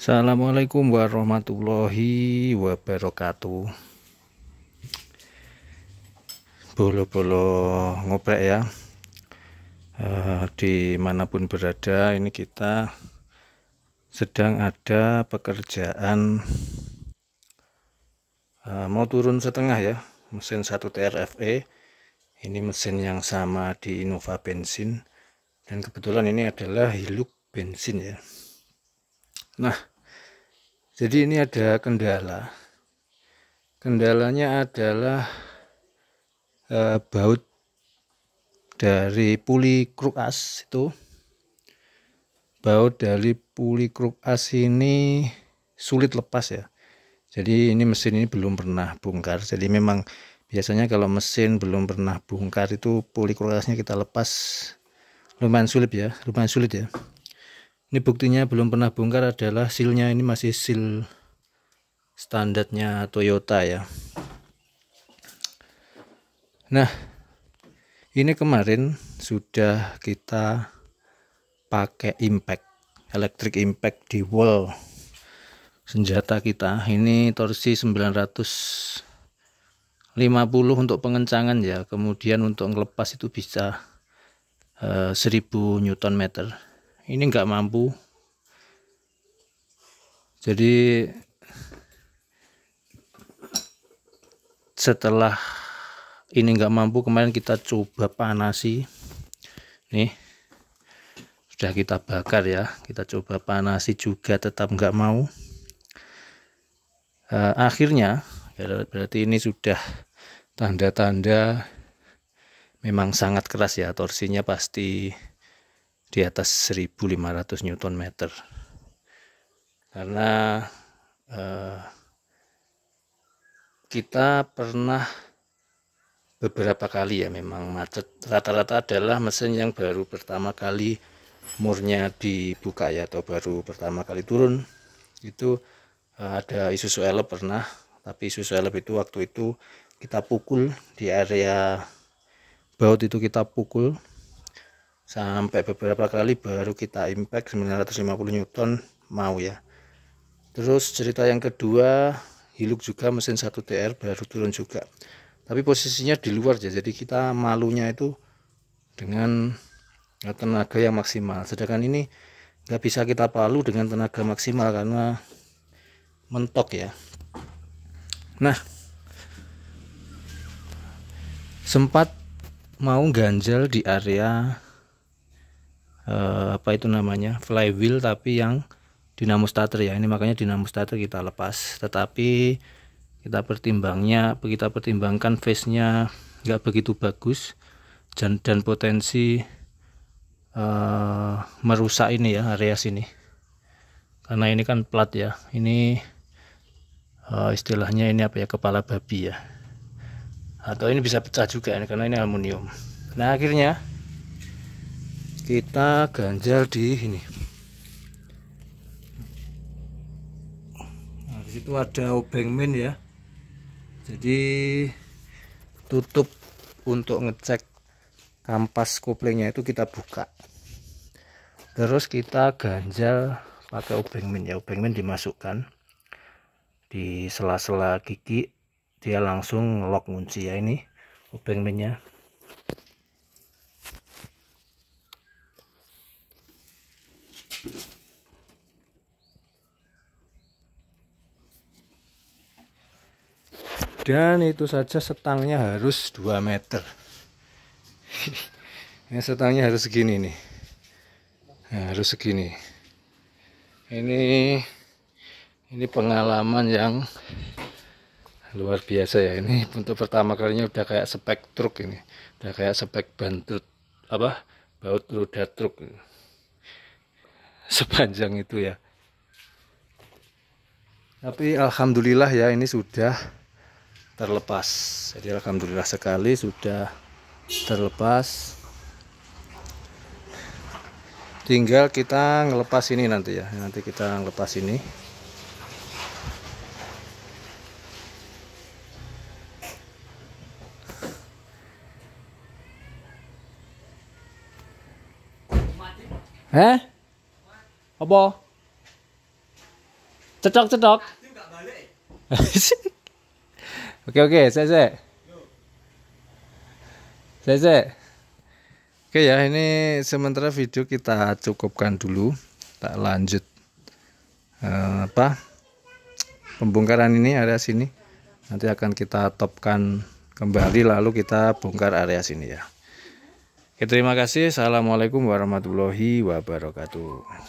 Assalamualaikum warahmatullahi wabarakatuh Bolo-bolo ngoprek ya e, eh, Dimanapun berada ini kita Sedang ada pekerjaan e, Mau turun setengah ya Mesin 1 TRFE Ini mesin yang sama di Innova Bensin Dan kebetulan ini adalah Hilux Bensin ya Nah, jadi ini ada kendala. Kendalanya adalah e, baut dari puli kruk as itu. Baut dari puli kruk as ini sulit lepas ya. Jadi ini mesin ini belum pernah bongkar. Jadi memang biasanya kalau mesin belum pernah bongkar itu puli kruk asnya kita lepas lumayan sulit ya, lumayan sulit ya ini buktinya belum pernah bongkar adalah sealnya ini masih seal standarnya Toyota ya nah ini kemarin sudah kita pakai impact electric impact di wall senjata kita ini torsi 900 50 untuk pengencangan ya kemudian untuk ngelepas itu bisa uh, eh, 1000 Newton meter ini nggak mampu jadi setelah ini nggak mampu kemarin kita coba panasi nih sudah kita bakar ya kita coba panasi juga tetap nggak mau uh, akhirnya ya berarti ini sudah tanda-tanda memang sangat keras ya torsinya pasti di atas 1500 Newton meter karena eh, kita pernah beberapa kali ya memang macet rata-rata adalah mesin yang baru pertama kali murnya dibuka ya atau baru pertama kali turun itu eh, ada isu Elep pernah tapi isu Elep itu waktu itu kita pukul di area baut itu kita pukul sampai beberapa kali baru kita impact 950 Newton mau ya terus cerita yang kedua hiluk juga mesin 1 TR baru turun juga tapi posisinya di luar ya jadi kita malunya itu dengan tenaga yang maksimal sedangkan ini nggak bisa kita palu dengan tenaga maksimal karena mentok ya nah sempat mau ganjel di area eh, apa itu namanya flywheel tapi yang dinamo starter ya ini makanya dinamo starter kita lepas tetapi kita pertimbangnya kita pertimbangkan face nya nggak begitu bagus dan, dan potensi eh, merusak ini ya area sini karena ini kan plat ya ini eh, istilahnya ini apa ya kepala babi ya atau ini bisa pecah juga ini karena ini aluminium nah akhirnya kita ganjal di ini nah, di situ ada obeng min ya jadi tutup untuk ngecek kampas koplingnya itu kita buka terus kita ganjal pakai obeng min ya obeng min dimasukkan di sela-sela gigi dia langsung lock kunci ya ini obeng minnya dan itu saja setangnya harus 2 meter ini setangnya harus segini nih nah, harus segini ini ini pengalaman yang luar biasa ya ini untuk pertama kalinya udah kayak spek truk ini udah kayak spek bantut apa baut roda truk sepanjang itu ya tapi alhamdulillah ya ini sudah terlepas jadi alhamdulillah sekali sudah terlepas tinggal kita ngelepas ini nanti ya nanti kita ngelepas ini Eh? Apa? Cetok cetok. oke oke, saya saya. Saya saya. Oke ya, ini sementara video kita cukupkan dulu. Tak lanjut eh, apa pembongkaran ini area sini. Nanti akan kita topkan kembali lalu kita bongkar area sini ya. Oke, terima kasih. Assalamualaikum warahmatullahi wabarakatuh.